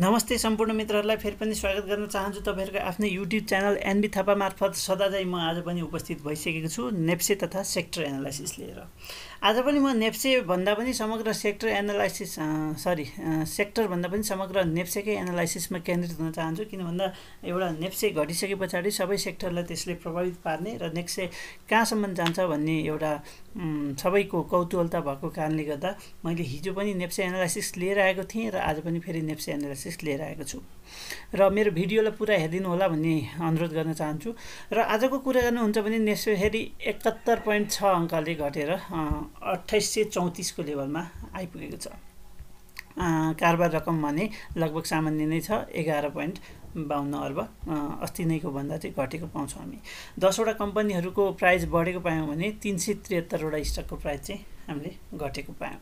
नमस्ते सम्पूर्ण मित्रहरूलाई फेरि पनि स्वागत गर्न चाहन्छु तपाईँहरूको आफ्नै युट्युब च्यानल एनबी थापा मार्फत सदा चाहिँ म आज पनि उपस्थित भइसकेको छु नेप्से तथा सेक्टर एनालाइसिस लिएर आज पनि म नेप्से भन्दा पनि समग्र सेक्टर एनालाइसिस सरी सेक्टर भन्दा पनि समग्र नेप्सेकै एनालाइसिसमा केन्द्रित हुन चाहन्छु किन भन्दा एउटा नेप्से घटिसके पछाडि सबै सेक्टरलाई त्यसले प्रभावित पार्ने र नेप्से कहाँसम्म जान्छ भन्ने एउटा सबैको कौतूहलता भएको कारणले गर्दा मैले हिजो पनि नेप्से एनालाइसिस लिएर आएको थिएँ र आज पनि फेरि नेप्से एनालाइसिस लिएर आएको छु र मेरो भिडियोलाई पुरा हेरिदिनु होला भन्ने अनुरोध गर्न चाहन्छु र आजको कुरा गर्नुहुन्छ भने नेप्से फेरि एकात्तर पोइन्ट छ अङ्कले घटेर अठाइस सय चौतिसको लेभलमा आइपुगेको छ कारोबार रकम भने लगभग सामान्य नै छ एघार पोइन्ट बाहन्न अर्ब अस्ति नैको भन्दा चाहिँ घटेको पाउँछौँ हामी दसवटा कम्पनीहरूको प्राइस बढेको पायौँ भने तिन सय त्रिहत्तरवटा स्टकको प्राइस चाहिँ हामीले घटेको पायौँ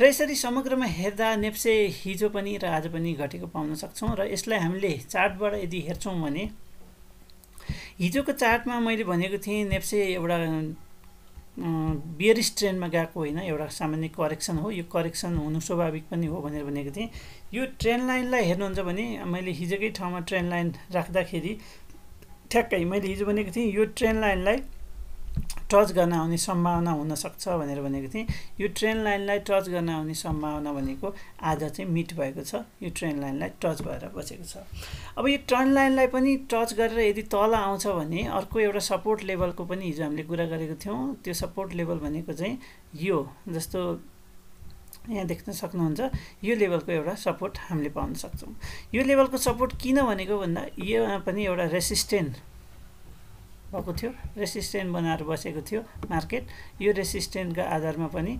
र यसरी समग्रमा हेर्दा नेप्से हिजो पनि र आज पनि घटेको पाउन सक्छौँ र यसलाई हामीले चार्टबाट यदि हेर्छौँ भने हिजोको चार्टमा मैले भनेको थिएँ नेप्से एउटा बियर स्ट्रेनमा गएको होइन एउटा सामान्य करेक्सन हो यो करेक्सन हुनु स्वाभाविक पनि हो भनेर भनेको थिएँ यो ट्रेन लाइनलाई हेर्नुहुन्छ भने मैले हिजोकै ठाउँमा ट्रेन लाइन राख्दाखेरि ठ्याक्कै मैले हिजो भनेको थिएँ यो ट्रेन लाइनलाई टच गर्न आउने सम्भावना हुनसक्छ भनेर भनेको थिएँ यो ट्रेन लाइनलाई टच गर्न आउने सम्भावना भनेको आज चाहिँ मिट भएको छ यो ट्रेन लाइनलाई टच भएर बसेको छ अब यो ट्रेन लाइनलाई पनि टच गरेर यदि तल आउँछ भने अर्को एउटा सपोर्ट लेभलको पनि हिजो हामीले कुरा गरेको थियौँ त्यो सपोर्ट लेभल भनेको चाहिँ यो जस्तो यहाँ देख्न सक्नुहुन्छ यो लेभलको एउटा सपोर्ट हामीले पाउन सक्छौँ यो लेभलको सपोर्ट किन भनेको भन्दा यो पनि एउटा रेसिस्टेन्ट भएको थियो रेसिस्टेन्ट बनाएर बसेको थियो मार्केट यो रेसिस्टेन्टको आधारमा पनि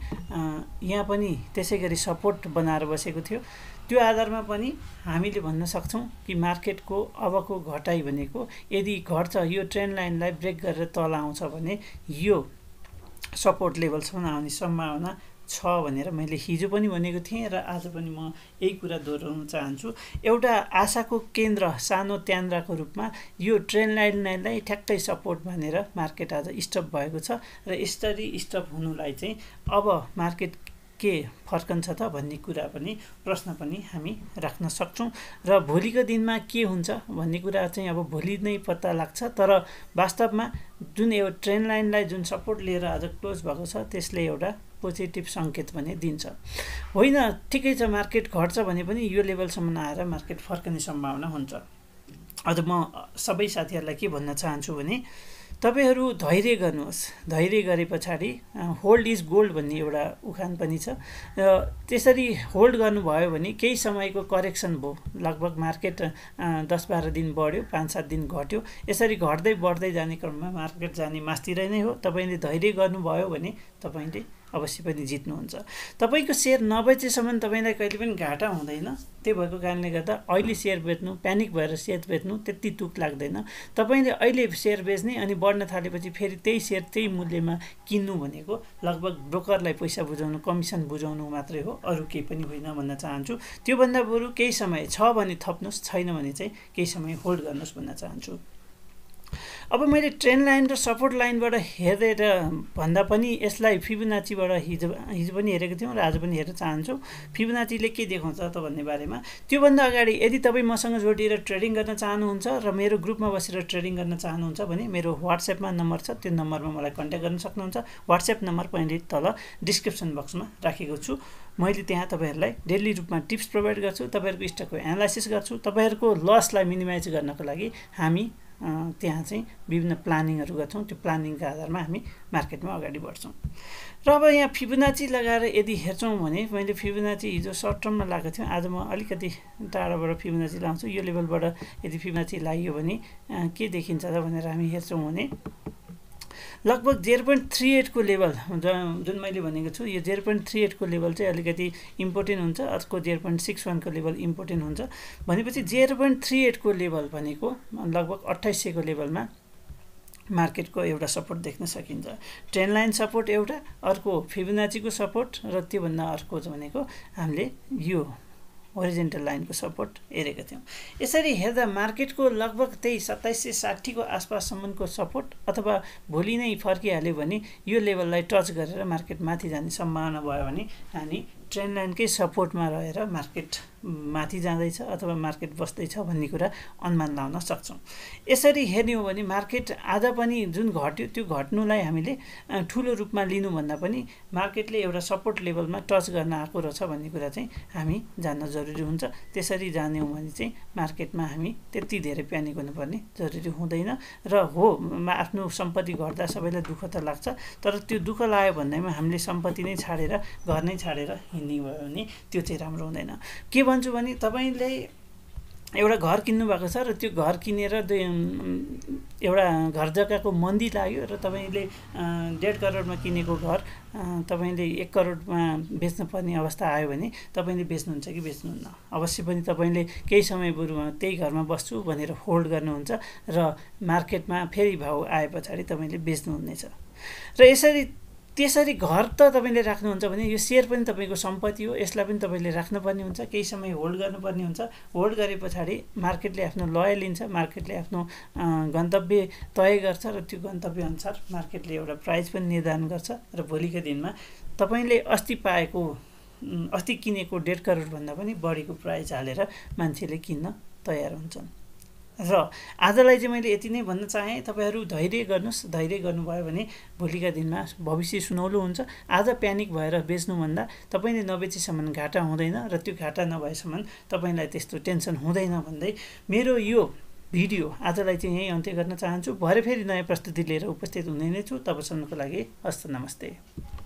यहाँ पनि त्यसै गरी सपोर्ट बनाएर बसेको थियो त्यो आधारमा पनि हामीले भन्न सक्छौँ कि मार्केटको अबको घटाइ भनेको यदि घट्छ यो ट्रेन लाइनलाई ब्रेक गरेर तल आउँछ भने यो सपोर्ट लेभलसम्म आउने सम्भावना छ भनेर मैले हिजो पनि भनेको थिएँ र आज पनि म यही कुरा दोहोऱ्याउन चाहन्छु एउटा आशाको केन्द्र सानो त्यान्द्राको रूपमा यो ट्रेन लाइनलाई ठ्याक्कै सपोर्ट भनेर मार्केट आज स्टप भएको छ र यसरी स्टप हुनुलाई चाहिँ अब मार्केट के फर्कन्छ त भन्ने कुरा पनि प्रश्न पनि हामी राख्न सक्छौँ र भोलिको दिनमा के हुन्छ भन्ने कुरा चाहिँ अब भोलि नै पत्ता लाग्छ तर वास्तवमा जुन यो ट्रेन लाइनलाई जुन सपोर्ट लिएर आज क्लोज भएको छ त्यसले एउटा पोजिटिभ सङ्केत भने दिन्छ होइन ठिकै छ मार्केट घट्छ भने पनि यो लेभलसम्म आएर मार्केट फर्कने सम्भावना हुन्छ अझ म सबै साथीहरूलाई के भन्न चाहन्छु भने तपाईँहरू धैर्य गर्नुहोस् धैर्य गरे पछाडि होल्ड इज गोल्ड भन्ने एउटा उखान पनि छ र त्यसरी होल्ड गर्नुभयो भने केही समयको करेक्सन भयो लगभग मार्केट दस बाह्र दिन बढ्यो पाँच सात दिन घट्यो यसरी घट्दै बढ्दै जाने क्रममा मार्केट जाने मास्तिर नै हो तपाईँले धैर्य गर्नुभयो भने तपाईँले अवश्य पनि जित्नुहुन्छ तपाईँको सेयर नबेचेसम्म तपाईँलाई कहिले पनि घाटा हुँदैन त्यही भएको कारणले गर्दा अहिले सेयर बेच्नु प्यानिक भएर सेयर बेच्नु त्यति तुक लाग्दैन तपाईँले अहिले सेयर बेच्ने अनि बढ्न थालेपछि फेरि त्यही सेयर त्यही मूल्यमा किन्नु भनेको लगभग ब्रोकरलाई पैसा बुझाउनु कमिसन बुझाउनु मात्रै हो अरू केही पनि होइन भन्न चाहन्छु त्योभन्दा बरु केही समय छ भने थप्नुहोस् छैन भने चाहिँ केही समय होल्ड गर्नुहोस् भन्न चाहन्छु अब मैले ट्रेन लाइन र सपोर्ट लाइनबाट हेरेर भन्दा पनि यसलाई फिबुनाचीबाट हिजो हिजो पनि हेरेको थियौँ र आज पनि हेर्न चाहन्छु फिबुनाचीले के देखाउँछ त भन्ने बारेमा त्योभन्दा अगाडि यदि तपाईँ मसँग जोडिएर ट्रेडिङ गर्न चाहनुहुन्छ र मेरो ग्रुपमा बसेर ट्रेडिङ गर्न चाहनुहुन्छ भने मेरो वाट्सएपमा नम्बर छ त्यो नम्बरमा मलाई कन्ट्याक्ट गर्न सक्नुहुन्छ वाट्सएप नम्बर मैले तल डिस्क्रिप्सन बक्समा राखेको छु मैले त्यहाँ तपाईँहरूलाई डेली रूपमा टिप्स प्रोभाइड गर्छु तपाईँहरूको स्टकको एनालाइसिस गर्छु तपाईँहरूको लसलाई मिनिमाइज गर्नको लागि हामी त्यहाँ चाहिँ विभिन्न प्लानिङहरू गर्छौँ त्यो प्लानिङको आधारमा हामी मार्केटमा अगाडि बढ्छौँ र अब यहाँ फिबुनाची लगाएर यदि हेर्छौँ भने मैले फिबुनाची हिजो सर्ट टर्ममा लगाएको थिएँ आज म अलिकति टाढाबाट फिबुनाची लाउँछु यो लेभलबाट यदि फिबुनाची लाग्यो भने के देखिन्छ त भनेर हामी हेर्छौँ भने लगभग जेरो पोइन्ट थ्री एटको लेभल जुन मैले भनेको छु यो जेरो पोइन्ट थ्री एटको लेभल चाहिँ अलिकति इम्पोर्टेन्ट हुन्छ अर्को जेरो पोइन्ट सिक्स वानको लेभल इम्पोर्टेन्ट हुन्छ भनेपछि जेरो पोइन्ट थ्री एटको लेभल भनेको लगभग अट्ठाइस सयको लेभलमा मार्केटको एउटा सपोर्ट देख्न सकिन्छ ट्रेन लाइन सपोर्ट एउटा अर्को फिबोनाचीको सपोर्ट र त्योभन्दा अर्को भनेको हामीले यो ओरिजेन्टल लाइनको सपोर्ट हेरेको थियौँ यसरी हेर्दा मार्केटको लगभग त्यही सत्ताइस सय साठीको आसपाससम्मको सपोर्ट अथवा भोलि नै फर्किहाल्यो भने यो लेभललाई टच गरेर मार्केट माथि जाने सम्भावना भयो भने हामी ट्रेन्ड लाइनकै सपोर्टमा रहेर मार्केट माथि जाँदैछ अथवा मार्केट बस्दैछ भन्ने कुरा अनुमान लाउन सक्छौँ यसरी हेर्ने हो भने मार्केट आज पनि जुन घट्यो त्यो घट्नुलाई हामीले ठुलो रूपमा लिनुभन्दा पनि मार्केटले एउटा सपोर्ट लेभलमा टच गर्न आएको रहेछ भन्ने कुरा चाहिँ हामी जान्न जरुरी हुन्छ त्यसरी जान्यौँ भने चाहिँ मार्केटमा हामी त्यति धेरै प्यानिक हुनुपर्ने जरुरी हुँदैन र हो आफ्नो सम्पत्ति घट्दा सबैलाई दुःख त लाग्छ तर त्यो दुःख लाग्यो भन्दैमा हामीले सम्पत्ति नै छाडेर घर नै छाडेर हिँड्ने भयो भने त्यो चाहिँ राम्रो हुँदैन के भन्छु भने तपाईँले एउटा घर किन्नुभएको छ र त्यो घर किनेर एउटा घर जग्गाको मन्दी लाग्यो र तपाईँले डेढ करोडमा किनेको घर तपाईँले एक करोडमा बेच्नुपर्ने अवस्था आयो भने तपाईँले बेच्नुहुन्छ कि बेच्नुहुन्न अवश्य पनि तपाईँले केही समय बरुमा त्यही घरमा बस्छु भनेर होल्ड गर्नुहुन्छ र मार्केटमा फेरि भाउ आए पछाडि तपाईँले बेच्नुहुनेछ र यसरी त्यसरी घर त तपाईँले राख्नुहुन्छ भने यो सेयर पनि तपाईँको सम्पत्ति हो यसलाई पनि तपाईँले राख्नुपर्ने हुन्छ केही समय होल्ड गर्नुपर्ने हुन्छ होल्ड गरे पछाडि मार्केटले आफ्नो लय लिन्छ मार्केटले आफ्नो गन्तव्य तय गर्छ र त्यो गन्तव्यअनुसार मार्केटले एउटा प्राइस पनि निर्धारण गर्छ र भोलिको दिनमा तपाईँले अस्ति पाएको अस्ति किनेको डेढ करोडभन्दा पनि बढीको प्राइस हालेर मान्छेले किन्न तयार हुन्छन् र आजलाई चाहिँ मैले यति नै भन्न चाहेँ तपाईँहरू धैर्य गर्नुहोस् धैर्य गर्नुभयो भने भोलिका दिनमा भविष्य सुनौलो हुन्छ आज प्यानिक भएर बेच्नुभन्दा तपाईँले नबेचेसम्म घाटा हुँदैन र त्यो घाटा नभएसम्म तपाईँलाई त्यस्तो टेन्सन हुँदैन भन्दै मेरो यो भिडियो आजलाई चाहिँ यहीँ अन्त्य गर्न चाहन्छु भरे फेरि नयाँ प्रस्तुति लिएर उपस्थित हुने नै छु तपाईँसम्मको लागि हस्त नमस्ते